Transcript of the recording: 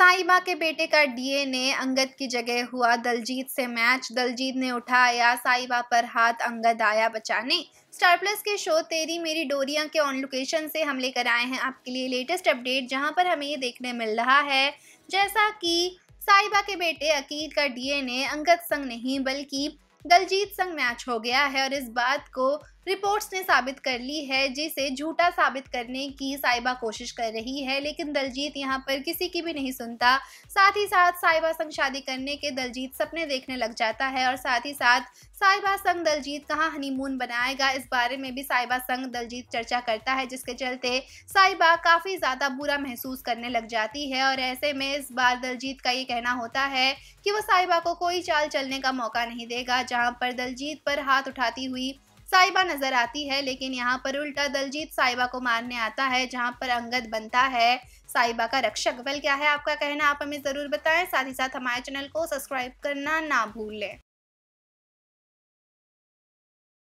साइबा के बेटे का डीएनए अंगद की जगह हुआ दलजीत से मैच दलजीत ने उठाया साइबा पर हाथ अंगद आया बचाने स्टार प्लस के शो तेरी मेरी डोरिया के ऑन लोकेशन से हम लेकर आए हैं आपके लिए लेटेस्ट अपडेट जहां पर हमें ये देखने मिल रहा है जैसा कि साइबा के बेटे अकीर का डीएनए अंगद संग नहीं बल्कि दलजीत संग मैच हो गया है और इस बात को रिपोर्ट्स ने साबित कर ली है जिसे झूठा साबित करने की साइबा कोशिश कर रही है लेकिन दलजीत यहाँ पर किसी की भी नहीं सुनता साथ ही साथ साइबा संग शादी करने के दलजीत सपने देखने लग जाता है और साथ ही साथ साइबा संग दलजीत कहाँ हनीमून बनाएगा इस बारे में भी साइबा संग दलजीत चर्चा करता है जिसके चलते साइबा काफ़ी ज़्यादा बुरा महसूस करने लग जाती है और ऐसे में इस बार दलजीत का ये कहना होता है कि वो साइबा को कोई चाल चलने का मौका नहीं देगा जहाँ पर दलजीत पर हाथ उठाती हुई साइबा नजर आती है लेकिन यहाँ पर उल्टा दलजीत साइबा को मारने आता है जहाँ पर अंगद बनता है साइबा का रक्षक बल क्या है आपका कहना आप हमें ज़रूर बताएं साथ ही साथ हमारे चैनल को सब्सक्राइब करना ना भूलें